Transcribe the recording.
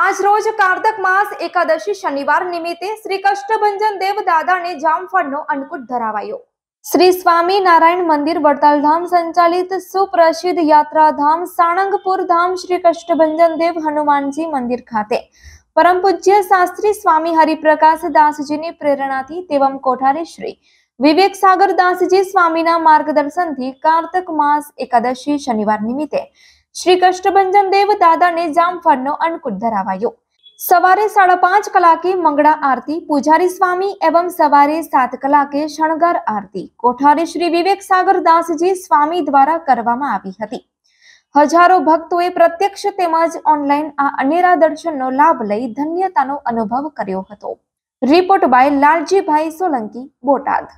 આજ રોજ કાર્તક માસ એકાદશી શનિવાર નિમિત્તે શ્રી કષ્ટભંજન દેવ દાદાને જામફળનો અંકુટ ધરાવાયો શ્રી સ્વામી નારાયણ મંદિર વડતાલધામ સંચાલિત સુપ્રસિદ્ધ યાત્રાધામ સાણંગપુર ધામ શ્રી કષ્ટભંજન દેવ હનુમાનજી મંદિર ખાતે પરમ પૂજ્ય શાસ્ત્રી સ્વામી હરિપ્રકાશ દાસજીની પ્રેરણાથી તેવમ કોઠારી શ્રી વિવેક સાગર દાસજી સ્વામીના માર્ગદર્શનથી કાર્તક માસ એકાદશી શનિવાર નિમિત્તે શ્રી કષ્ટભંજન દેવ દાદાને જામફળનો અન્નકૂટ ધરાવાયો સવારે સાડા પાંચ કલાકે મંગળા આરતી પૂજારી સ્વામી એવં સવારે સાત કલાકે શણગાર આરતી કોઠારી શ્રી વિવેક સાગર દાસજી સ્વામી દ્વારા કરવામાં આવી હતી હજારો ભક્તોએ પ્રત્યક્ષ તેમજ ઓનલાઈન આ અનેરા દર્શનનો લાભ લઈ ધન્યતાનો અનુભવ કર્યો હતો રિપોર્ટ બાય લાલજીભાઈ સોલંકી બોટાદ